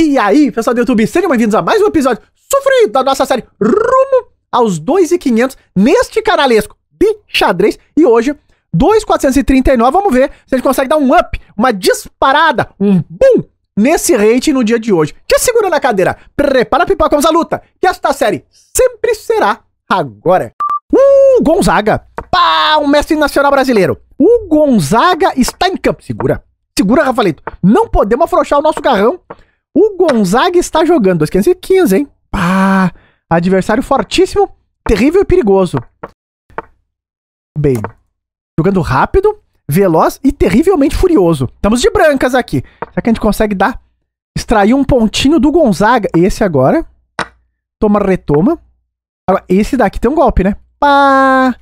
E aí, pessoal do YouTube, sejam bem-vindos a mais um episódio sofrido da nossa série Rumo aos 2,500 neste canalesco de xadrez. E hoje, 2,439, vamos ver se a gente consegue dar um up, uma disparada, um boom nesse rate no dia de hoje. Te segura na cadeira, prepara a pipoca, vamos à luta, que esta série sempre será agora. Uh, Gonzaga, pá, um mestre nacional brasileiro. O Gonzaga está em campo, segura. Segura, Rafaelito. Não podemos afrouxar o nosso garrão o Gonzaga está jogando 2515, hein? Pá! Adversário fortíssimo, terrível e perigoso. Bem, jogando rápido, veloz e terrivelmente furioso. Estamos de brancas aqui. Será que a gente consegue dar? Extrair um pontinho do Gonzaga. Esse agora. Toma, retoma. Agora, esse daqui tem um golpe, né? Pá!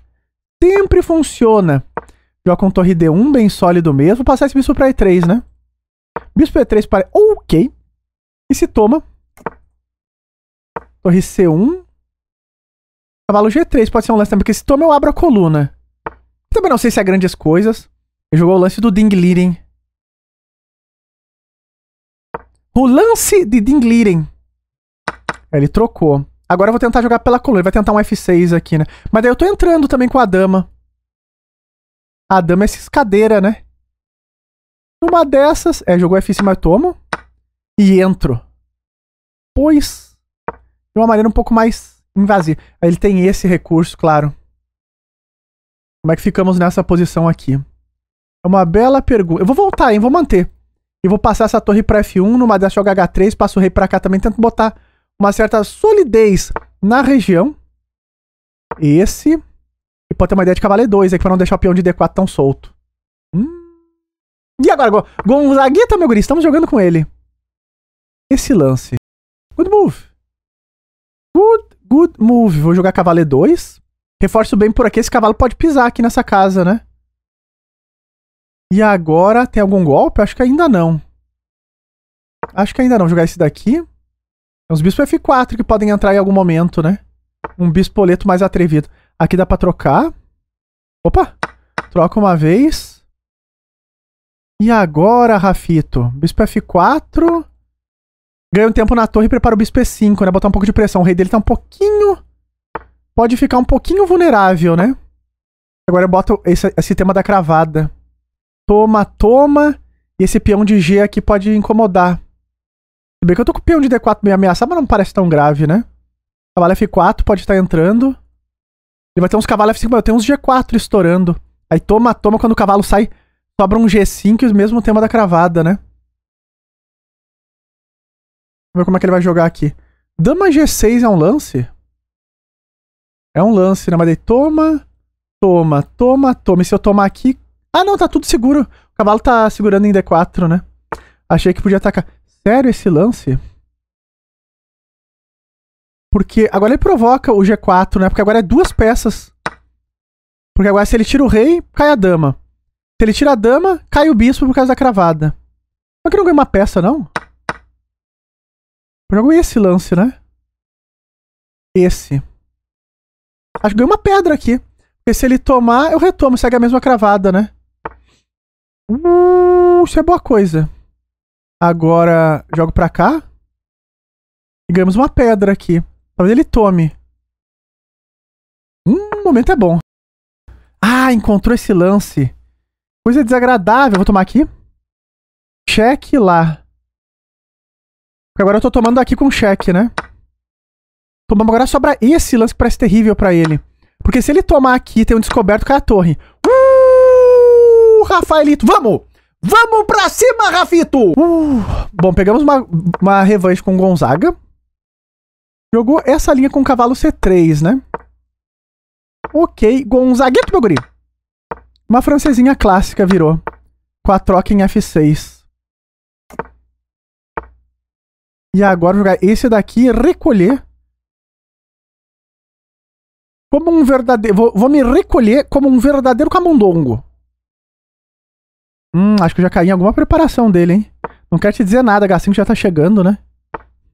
Sempre funciona. Joga com torre D1, bem sólido mesmo. Vou passar esse bispo pra E3, né? Bispo E3 para... Ok. E se toma. Torre C1. Cavalo G3 pode ser um lance também, porque se toma eu abro a coluna. Também não sei se é grandes coisas. Ele jogou o lance do Ding Liren. O lance de Ding Liren. Ele trocou. Agora eu vou tentar jogar pela coluna. Ele vai tentar um F6 aqui, né? Mas daí eu tô entrando também com a dama. A dama é escadeira, né? Uma dessas... É, jogou F5, mas tomo e entro. Pois. De uma maneira um pouco mais invasiva. Ele tem esse recurso, claro. Como é que ficamos nessa posição aqui? É uma bela pergunta. Eu vou voltar, hein? Vou manter. E vou passar essa torre pra F1, numa dessa joga H3, passo o rei pra cá também, tento botar uma certa solidez na região. Esse. E pode ter uma ideia de cavaleiro 2 aqui pra não deixar o peão de D4 tão solto. Hum. E agora, Gonzaguita, meu guri? Estamos jogando com ele esse lance. Good move. Good, good move. Vou jogar cavalo E2. Reforço bem por aqui. Esse cavalo pode pisar aqui nessa casa, né? E agora tem algum golpe? Acho que ainda não. Acho que ainda não. Vou jogar esse daqui. Tem é uns bispos F4 que podem entrar em algum momento, né? Um bispoleto mais atrevido. Aqui dá pra trocar. Opa! Troca uma vez. E agora, Rafito? Bispo F4. Ganha um tempo na torre e prepara o bispo E5, né? Botar um pouco de pressão. O rei dele tá um pouquinho... Pode ficar um pouquinho vulnerável, né? Agora eu boto esse, esse tema da cravada. Toma, toma. E esse peão de G aqui pode incomodar. Se bem que eu tô com o peão de D4 meio ameaçado, mas não parece tão grave, né? Cavalo F4 pode estar tá entrando. Ele vai ter uns cavalos F5, mas eu tenho uns G4 estourando. Aí toma, toma, quando o cavalo sai, sobra um G5 e o mesmo tema da cravada, né? Vamos ver como é que ele vai jogar aqui. Dama G6 é um lance? É um lance, né? Mas daí toma, toma, toma, toma. E se eu tomar aqui... Ah, não, tá tudo seguro. O cavalo tá segurando em D4, né? Achei que podia atacar. Sério esse lance? Porque agora ele provoca o G4, né? Porque agora é duas peças. Porque agora se ele tira o rei, cai a dama. Se ele tira a dama, cai o bispo por causa da cravada. Mas que não ganha uma peça, não? Jogo esse lance, né? Esse. Acho que ganhei uma pedra aqui. Porque se ele tomar, eu retomo. Segue a mesma cravada, né? Uh, isso é boa coisa. Agora, jogo pra cá. E ganhamos uma pedra aqui. Talvez ele tome. Hum, o momento é bom. Ah, encontrou esse lance. Coisa desagradável. Vou tomar aqui. Cheque lá. Porque agora eu tô tomando aqui com cheque, né? Tomamos agora sobra esse lance que parece terrível pra ele. Porque se ele tomar aqui, tem um descoberto com a torre. Uh, Rafaelito, vamos! Vamos pra cima, Rafito! Uh, bom, pegamos uma, uma revanche com o Gonzaga. Jogou essa linha com o cavalo C3, né? Ok, Gonzaguito, meu guri. Uma francesinha clássica virou. Com a troca em F6. E agora jogar esse daqui, recolher. Como um verdadeiro. Vou, vou me recolher como um verdadeiro camundongo. Hum, acho que eu já caí em alguma preparação dele, hein? Não quero te dizer nada, H5 já tá chegando, né?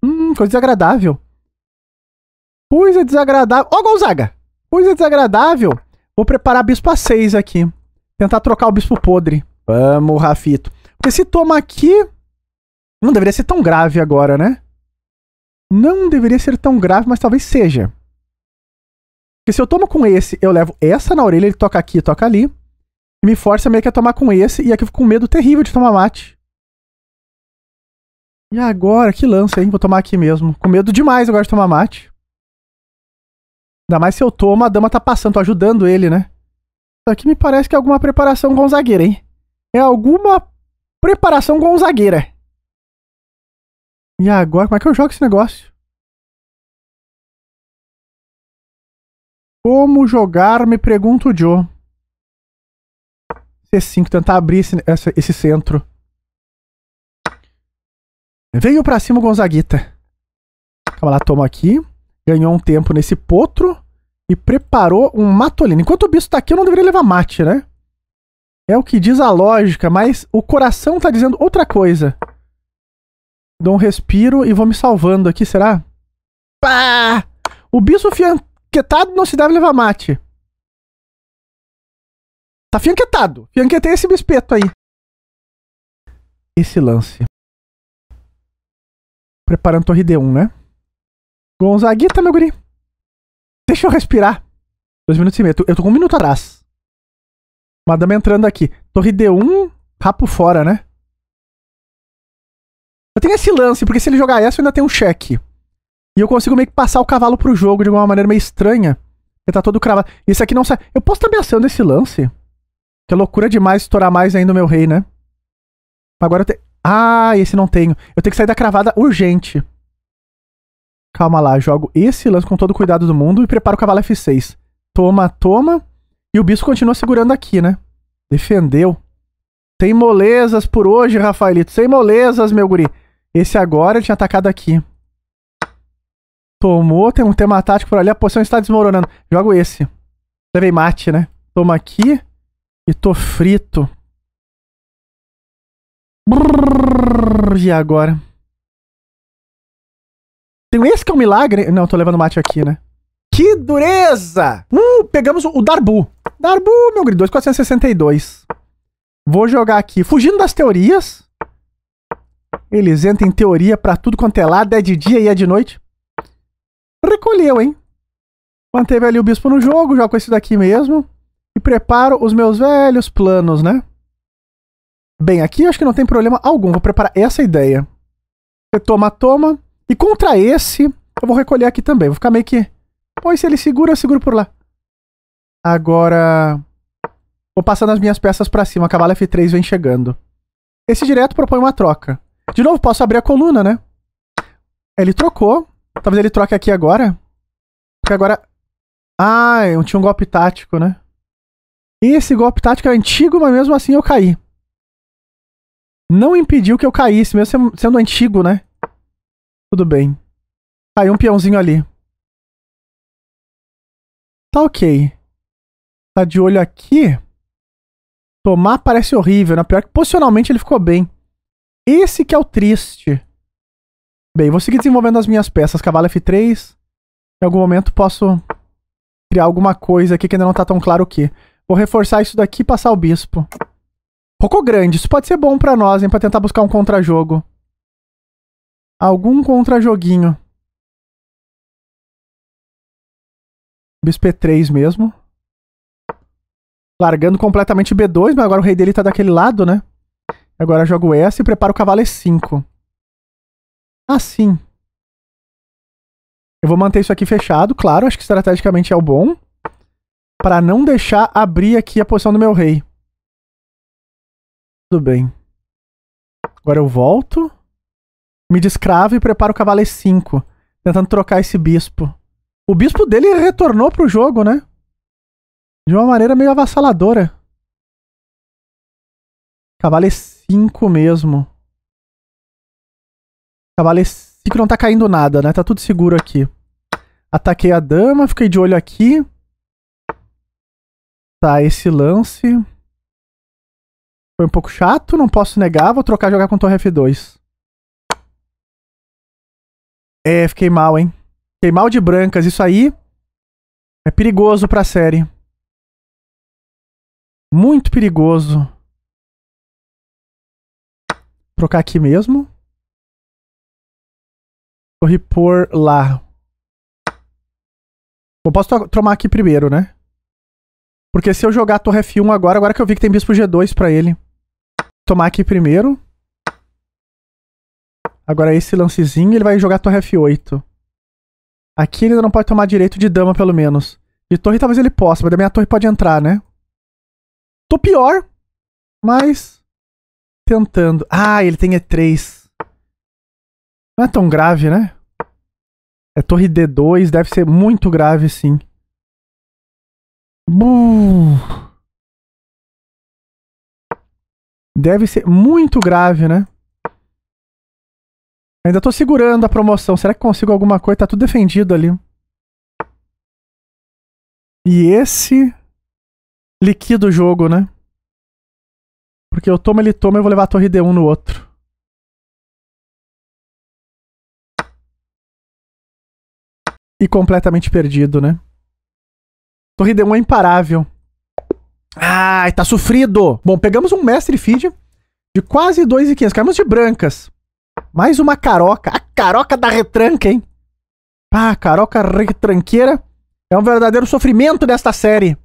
Hum, coisa desagradável. Coisa desagradável. Ó, oh, Gonzaga! Coisa desagradável. Vou preparar bispo a 6 aqui. Tentar trocar o bispo podre. Vamos, Rafito. Porque se toma aqui, não deveria ser tão grave agora, né? Não deveria ser tão grave, mas talvez seja. Porque se eu tomo com esse, eu levo essa na orelha, ele toca aqui, toca ali. E me força meio que a tomar com esse, e aqui eu fico com medo terrível de tomar mate. E agora, que lança, hein? Vou tomar aqui mesmo. Com medo demais agora de tomar mate. Ainda mais se eu tomo, a dama tá passando, tô ajudando ele, né? Isso aqui me parece que é alguma preparação zagueira, hein? É alguma preparação zagueira. É. E agora, como é que eu jogo esse negócio? Como jogar, me pergunta o Joe. C5, tentar abrir esse, essa, esse centro. Veio pra cima o Gonzaguita. Calma lá, toma aqui. Ganhou um tempo nesse potro. E preparou um matolino. Enquanto o bicho tá aqui, eu não deveria levar mate, né? É o que diz a lógica, mas o coração tá dizendo outra coisa. Dou um respiro e vou me salvando aqui, será? Pá! O bicho fianquetado não se deve levar mate. Tá fianquetado. Fianquetei esse bispeto aí. Esse lance. Preparando torre D1, né? Gonzaguita, meu guri. Deixa eu respirar. Dois minutos e meio. Eu tô com um minuto atrás. Madame entrando aqui. Torre D1, rapo fora, né? Eu tenho esse lance, porque se ele jogar essa, eu ainda tenho um cheque. E eu consigo meio que passar o cavalo pro jogo de alguma maneira meio estranha. Ele tá todo cravado. Esse aqui não sai. Eu posso estar ameaçando esse lance? Que é loucura demais estourar mais ainda o meu rei, né? Agora eu tenho. Ah, esse não tenho. Eu tenho que sair da cravada urgente. Calma lá, jogo esse lance com todo o cuidado do mundo e preparo o cavalo F6. Toma, toma. E o bispo continua segurando aqui, né? Defendeu. Tem molezas por hoje, Rafaelito. Sem molezas, meu guri. Esse agora ele tinha atacado aqui. Tomou, tem um tema tático por ali, a posição está desmoronando. Jogo esse. Levei mate, né? Toma aqui e tô frito. Brrr, e agora? Tem esse que é um milagre. Não, tô levando mate aqui, né? Que dureza! Uh, pegamos o Darbu. Darbu, meu grito. 2462. Vou jogar aqui, fugindo das teorias. Eles entram em teoria para tudo quanto é lado, é de dia e é de noite. Recolheu, hein? Manteve ali o bispo no jogo, jogo esse daqui mesmo. E preparo os meus velhos planos, né? Bem, aqui acho que não tem problema algum. Vou preparar essa ideia. Você toma, toma. E contra esse, eu vou recolher aqui também. Vou ficar meio que. Pois se ele segura, eu seguro por lá. Agora. Vou passando as minhas peças para cima. Cavalo F3 vem chegando. Esse direto propõe uma troca. De novo, posso abrir a coluna, né? Ele trocou. Talvez ele troque aqui agora. Porque agora. Ah, eu tinha um golpe tático, né? Esse golpe tático é antigo, mas mesmo assim eu caí. Não impediu que eu caísse, mesmo sendo antigo, né? Tudo bem. Caiu um peãozinho ali. Tá ok. Tá de olho aqui. Tomar parece horrível, né? Pior que posicionalmente ele ficou bem. Esse que é o triste. Bem, vou seguir desenvolvendo as minhas peças. Cavalo F3. Em algum momento posso criar alguma coisa aqui que ainda não tá tão claro o que. Vou reforçar isso daqui e passar o bispo. Rocou grande. Isso pode ser bom pra nós, hein? Pra tentar buscar um contra-jogo. Algum contra-joguinho. Bispo E3 mesmo. Largando completamente B2, mas agora o rei dele tá daquele lado, né? Agora jogo essa e preparo o cavalo E5. Assim. Ah, eu vou manter isso aqui fechado, claro, acho que estrategicamente é o bom. para não deixar abrir aqui a posição do meu rei. Tudo bem. Agora eu volto. Me descravo e preparo o cavalo E5. Tentando trocar esse bispo. O bispo dele retornou pro jogo, né? De uma maneira meio avassaladora. Cavalo E5. 5 mesmo. Cavaleiro 5 não tá caindo nada, né? Tá tudo seguro aqui. Ataquei a dama, fiquei de olho aqui. Tá, esse lance. Foi um pouco chato, não posso negar. Vou trocar jogar com torre F2. É, fiquei mal, hein? Fiquei mal de brancas. Isso aí é perigoso pra série. Muito perigoso trocar aqui mesmo. Vou repor lá. Eu posso tomar aqui primeiro, né? Porque se eu jogar a torre F1 agora, agora que eu vi que tem bispo G2 pra ele. Tomar aqui primeiro. Agora esse lancezinho, ele vai jogar a torre F8. Aqui ele ainda não pode tomar direito de dama, pelo menos. De torre talvez ele possa, mas da minha torre pode entrar, né? Tô pior, mas tentando. Ah, ele tem E3. Não é tão grave, né? É torre D2, deve ser muito grave, sim. Buh. Deve ser muito grave, né? Ainda tô segurando a promoção. Será que consigo alguma coisa? Tá tudo defendido ali. E esse liquida o jogo, né? Porque eu tomo, ele toma, eu vou levar a torre D1 no outro. E completamente perdido, né? Torre D1 é imparável. Ai, tá sofrido! Bom, pegamos um mestre feed de quase 2,500. Caímos de brancas. Mais uma caroca. A caroca da retranca, hein? Pá, ah, caroca retranqueira. É um verdadeiro sofrimento desta série.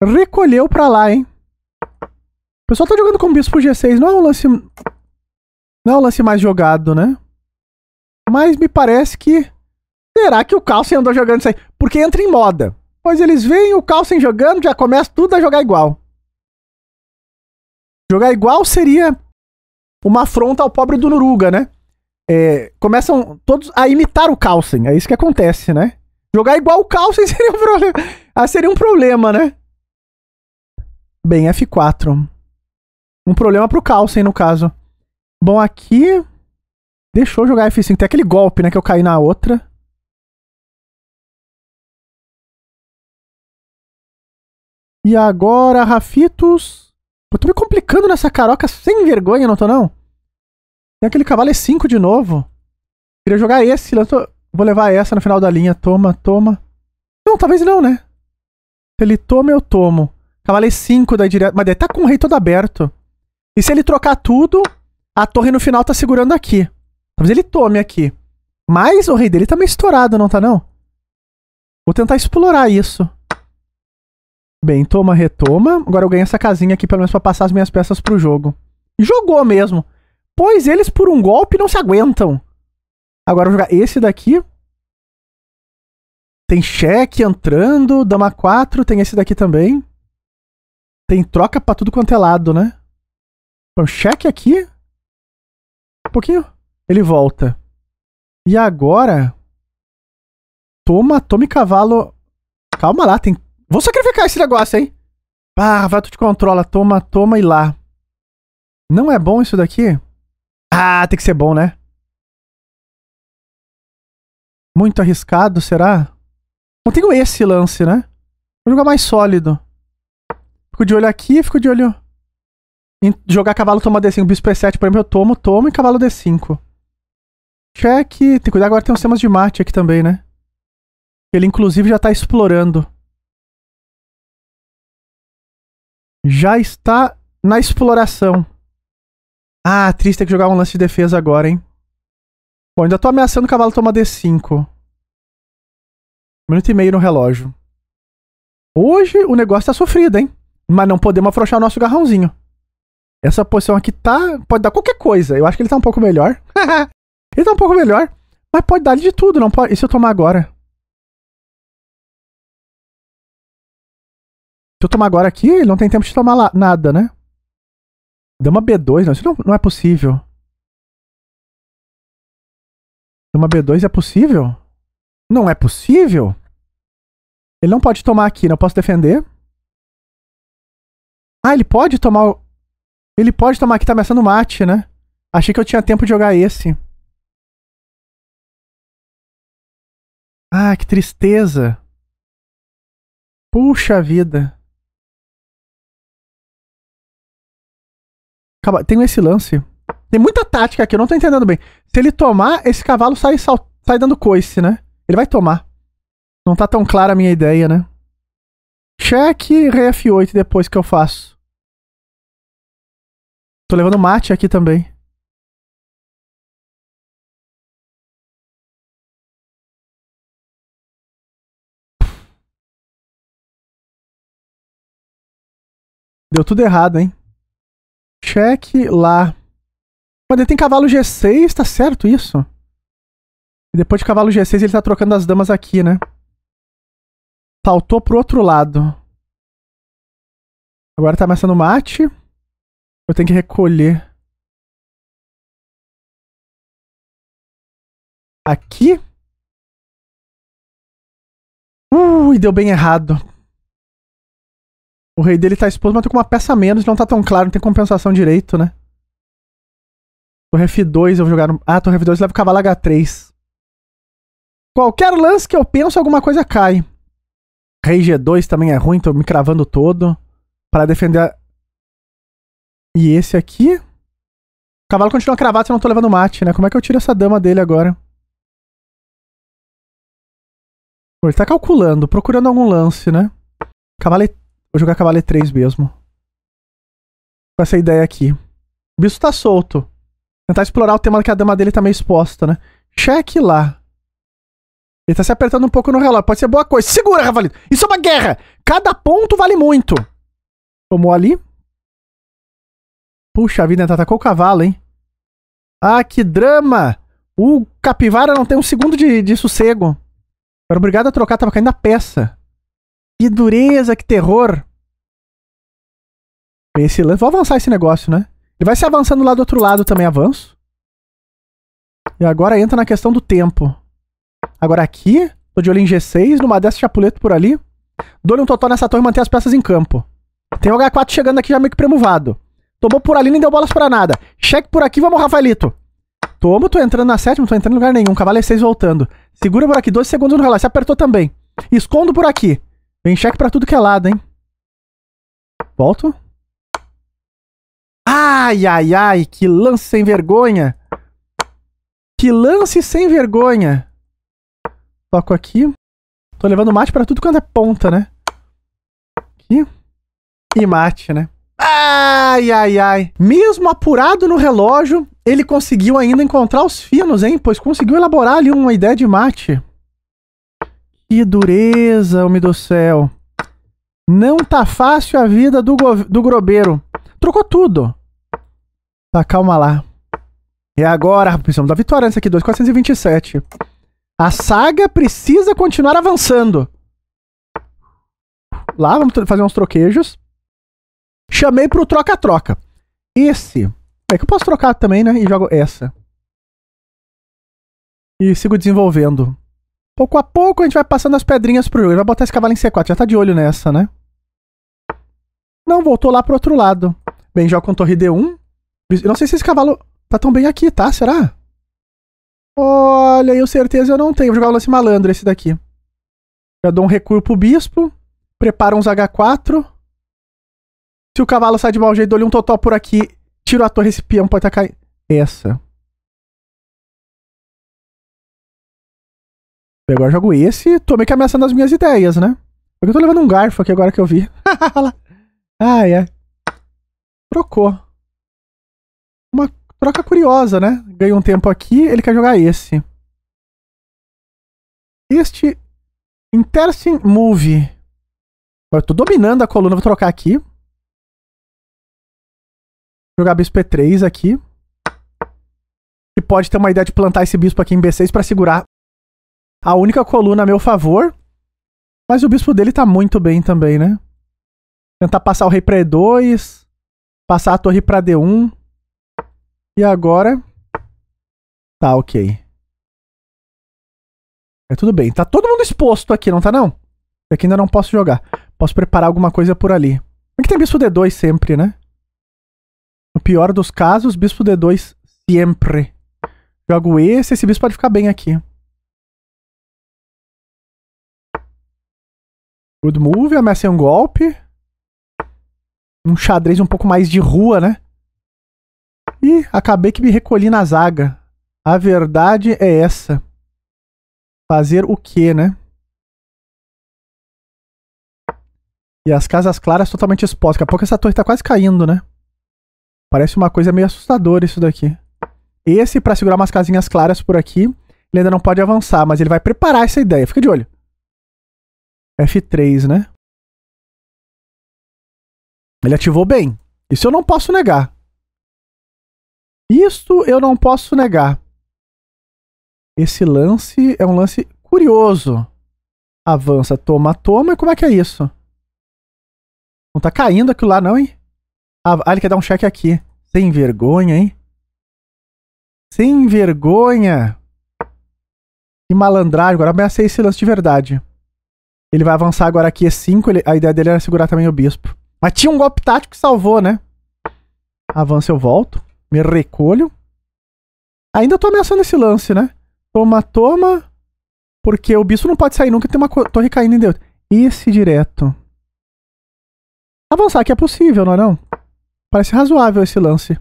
Recolheu pra lá, hein? O pessoal tá jogando com bispo G6, não é um lance. Não é um lance mais jogado, né? Mas me parece que. Será que o Carlsen andou jogando isso aí? Porque entra em moda. Pois eles veem o Carlsen jogando, já começa tudo a jogar igual. Jogar igual seria uma afronta ao pobre do Nuruga, né? É, começam todos a imitar o Carlsen, é isso que acontece, né? Jogar igual o Carlsen seria um problema. Ah, seria um problema, né? Bem, F4. Um problema pro Carlsen, no caso. Bom, aqui. Deixou eu jogar F5. Tem aquele golpe, né? Que eu caí na outra. E agora, Rafitos. Eu tô me complicando nessa caroca sem vergonha, não tô não? Tem aquele cavalo E5 de novo. Queria jogar esse. Tô... Vou levar essa no final da linha. Toma, toma. Não, talvez não, né? Se ele toma, eu tomo. Cavalo E5 daí direto. Mas daí tá com o rei todo aberto. E se ele trocar tudo, a torre no final tá segurando aqui. Talvez ele tome aqui. Mas o rei dele tá meio estourado, não tá não? Vou tentar explorar isso. Bem, toma, retoma. Agora eu ganho essa casinha aqui, pelo menos pra passar as minhas peças pro jogo. jogou mesmo. Pois eles, por um golpe, não se aguentam. Agora eu vou jogar esse daqui. Tem cheque entrando, dama 4, tem esse daqui também. Tem troca pra tudo quanto é lado, né? um cheque aqui. Um pouquinho. Ele volta. E agora. Toma, tome cavalo. Calma lá, tem. Vou sacrificar esse negócio, hein? Ah, vai, tu te controla. Toma, toma e lá. Não é bom isso daqui? Ah, tem que ser bom, né? Muito arriscado, será? Não tenho esse lance, né? Vou jogar mais sólido. Fico de olho aqui, fico de olho jogar cavalo toma D5. Bispo E7, por exemplo, eu tomo, tomo e cavalo D5. Cheque. É tem que cuidar agora, tem uns temas de mate aqui também, né? Ele, inclusive, já tá explorando. Já está na exploração. Ah, triste tem que jogar um lance de defesa agora, hein? Bom, ainda tô ameaçando o cavalo tomar D5. Minuto e meio no relógio. Hoje o negócio tá sofrido, hein? Mas não podemos afrouxar o nosso garrãozinho. Essa posição aqui tá. Pode dar qualquer coisa. Eu acho que ele tá um pouco melhor. ele tá um pouco melhor. Mas pode dar de tudo, não pode. E se eu tomar agora? Se eu tomar agora aqui, ele não tem tempo de tomar lá, nada, né? Dama B2, não. Isso não, não é possível. Dama B2 é possível? Não é possível? Ele não pode tomar aqui, não posso defender. Ah, ele pode tomar. Ele pode tomar que tá ameaçando mate, né? Achei que eu tinha tempo de jogar esse. Ah, que tristeza. Puxa vida. Acaba, tem esse lance. Tem muita tática aqui, eu não tô entendendo bem. Se ele tomar, esse cavalo sai, sai dando coice, né? Ele vai tomar. Não tá tão clara a minha ideia, né? Cheque, ref8 depois que eu faço. Tô levando mate aqui também. Deu tudo errado, hein? Cheque lá. Mas ele tem cavalo G6, tá certo isso? E depois de cavalo G6 ele tá trocando as damas aqui, né? Saltou pro outro lado. Agora tá ameaçando mate. Eu tenho que recolher. Aqui? Ui, e deu bem errado. O rei dele tá exposto, mas tô com uma peça a menos, não tá tão claro, não tem compensação direito, né? Torre F2 eu vou jogar no... Ah, torre F2 leva o cavalo H3. Qualquer lance que eu penso, alguma coisa cai. Rei G2 também é ruim, tô me cravando todo. para defender e esse aqui. O cavalo continua cravado se eu não tô levando mate, né? Como é que eu tiro essa dama dele agora? Ele tá calculando, procurando algum lance, né? Cavalo e... Vou jogar cavalo E3 mesmo. Com essa ideia aqui. O bicho tá solto. Tentar explorar o tema que a dama dele tá meio exposta, né? Cheque lá. Ele tá se apertando um pouco no relógio. Pode ser boa coisa. Segura, Ravalito. Isso é uma guerra. Cada ponto vale muito. Tomou ali. Puxa vida, atacou o cavalo, hein? Ah, que drama! O capivara não tem um segundo de, de sossego. Era obrigado a trocar, tava caindo a peça. Que dureza, que terror. Esse Vou avançar esse negócio, né? Ele vai se avançando lá do outro lado também, avanço. E agora entra na questão do tempo. Agora aqui, tô de olho em G6, numa dessa chapuleta por ali. Dou-lhe um total nessa torre e manter as peças em campo. Tem o H4 chegando aqui já meio que premuvado. Tomou por ali, nem deu bolas para nada. Cheque por aqui, vamos, Rafaelito. Toma, tô entrando na sétima, tô entrando em lugar nenhum. Cavalo é 6 voltando. Segura por aqui, 12 segundos no relógio. Se apertou também. Escondo por aqui. Vem cheque pra tudo que é lado, hein? Volto. Ai, ai, ai, que lance sem vergonha. Que lance sem vergonha. Toco aqui. Tô levando mate para tudo quanto é ponta, né? Aqui. E mate, né? Ai, ai, ai. Mesmo apurado no relógio, ele conseguiu ainda encontrar os finos, hein? Pois conseguiu elaborar ali uma ideia de mate. Que dureza, homem do céu. Não tá fácil a vida do, do grobeiro. Trocou tudo. Tá, calma lá. E é agora, precisamos da vitória nessa aqui, 2427. A saga precisa continuar avançando. Lá, vamos fazer uns troquejos. Chamei pro troca-troca. Esse. É que eu posso trocar também, né? E jogo essa. E sigo desenvolvendo. Pouco a pouco a gente vai passando as pedrinhas pro jogo. Ele vai botar esse cavalo em C4. Já tá de olho nessa, né? Não, voltou lá pro outro lado. Bem, joga com torre D1. Eu não sei se esse cavalo tá tão bem aqui, tá? Será? Olha, eu certeza eu não tenho. Vou jogar o lance malandro esse daqui. Já dou um recuo pro bispo. Prepara uns H4. Se o cavalo sai de mau jeito, dou-lhe um totó por aqui. Tiro a torre, esse peão pode atacar. Tá Essa. agora jogo esse. Tô meio que ameaçando as minhas ideias, né? Porque eu tô levando um garfo aqui agora que eu vi. ai, ai. Trocou. Uma troca curiosa, né? Ganhei um tempo aqui, ele quer jogar esse. Este Interesting Move. Eu tô dominando a coluna, vou trocar aqui. Jogar bispo E3 aqui. E pode ter uma ideia de plantar esse bispo aqui em B6 para segurar a única coluna a meu favor. Mas o bispo dele tá muito bem também, né? Tentar passar o rei pra E2. Passar a torre pra D1. E agora... Tá, ok. É tudo bem. Tá todo mundo exposto aqui, não tá não? aqui é ainda não posso jogar. Posso preparar alguma coisa por ali. Como é que tem bispo D2 sempre, né? No pior dos casos, bispo D2 sempre. Jogo esse, esse bispo pode ficar bem aqui. Good move, ameaça um golpe. Um xadrez um pouco mais de rua, né? E acabei que me recolhi na zaga. A verdade é essa. Fazer o quê, né? E as casas claras totalmente expostas. Daqui a pouco essa torre tá quase caindo, né? Parece uma coisa meio assustadora isso daqui. Esse, para segurar umas casinhas claras por aqui, ele ainda não pode avançar, mas ele vai preparar essa ideia. Fica de olho. F3, né? Ele ativou bem. Isso eu não posso negar. Isso eu não posso negar. Esse lance é um lance curioso. Avança, toma, toma. E como é que é isso? Não tá caindo aquilo lá, não, hein? Ah, ele quer dar um cheque aqui. Sem vergonha, hein? Sem vergonha! Que malandragem. Agora ameacei esse lance de verdade. Ele vai avançar agora aqui E5. É ele... A ideia dele era segurar também o bispo. Mas tinha um golpe tático que salvou, né? Avança, eu volto. Me recolho. Ainda tô ameaçando esse lance, né? Toma, toma. Porque o bispo não pode sair nunca. Tem uma torre caindo em Deus. Esse direto. Avançar que é possível, não é não? Parece razoável esse lance.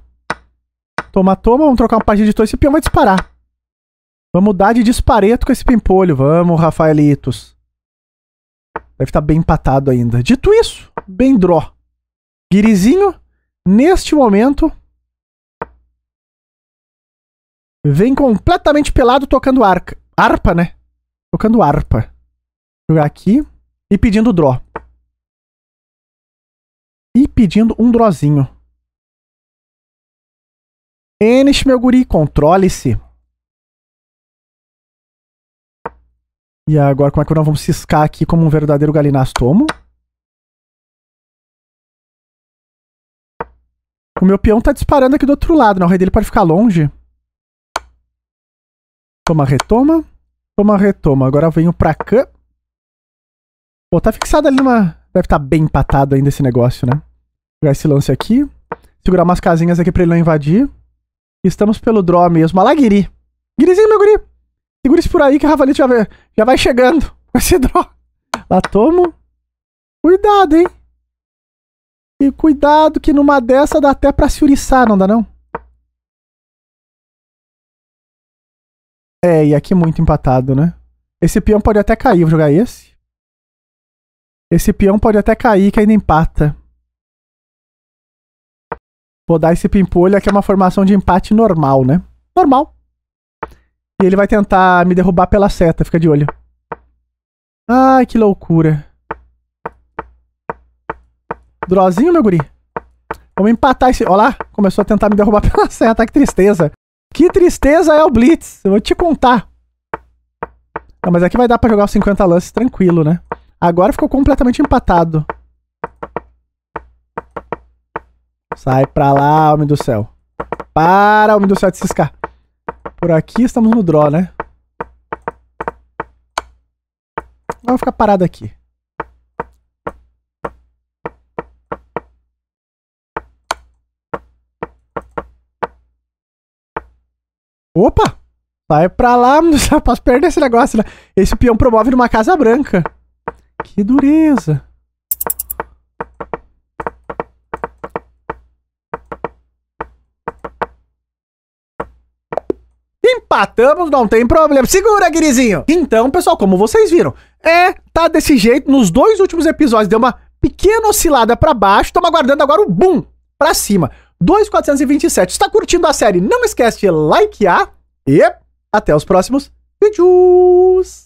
Toma, toma, vamos trocar uma partida de torre. Esse peão vai disparar. Vamos mudar de dispareto com esse pimpolho. Vamos, Rafaelitos. Deve estar tá bem empatado ainda. Dito isso, bem draw. Guirizinho, neste momento, vem completamente pelado tocando arca. Arpa, né? Tocando arpa, Jogar aqui e pedindo draw. E pedindo um drawzinho. Enes, meu guri, controle-se. E agora, como é que nós vamos ciscar aqui como um verdadeiro galinastomo? O meu peão tá disparando aqui do outro lado, né? O rei dele pode ficar longe. Toma, retoma. Toma, retoma. Agora eu venho pra cá. Pô, tá fixado ali numa... Deve estar tá bem empatado ainda esse negócio, né? Vou pegar esse lance aqui. Segurar umas casinhas aqui pra ele não invadir. Estamos pelo draw mesmo. lá, Guiri. Guirizinho, meu guri. segure isso por aí que o Ravalito já, vai, já vai chegando com esse draw. Lá tomo. Cuidado, hein? E cuidado que numa dessa dá até pra se uriçar, não dá não? É, e aqui muito empatado, né? Esse peão pode até cair. Vou jogar esse. Esse peão pode até cair que ainda empata. Vou dar esse pimpolho aqui, é uma formação de empate normal, né? Normal. E ele vai tentar me derrubar pela seta, fica de olho. Ai, que loucura. Drozinho, meu guri. Vamos empatar esse... Olha lá, começou a tentar me derrubar pela seta, que tristeza. Que tristeza é o Blitz, eu vou te contar. Não, mas aqui é vai dar pra jogar os 50 lances tranquilo, né? Agora ficou completamente empatado. Sai pra lá, homem do céu. Para, homem do céu, de ciscar. Por aqui estamos no draw, né? Vamos ficar parado aqui. Opa! Sai pra lá, não posso perder esse negócio. Né? Esse peão promove numa casa branca. Que dureza. empatamos, não tem problema. Segura, Guirizinho. Então, pessoal, como vocês viram, é, tá desse jeito. Nos dois últimos episódios deu uma pequena oscilada para baixo. Estamos aguardando agora o boom para cima. 2,427. Está curtindo a série? Não esquece de likear e até os próximos vídeos.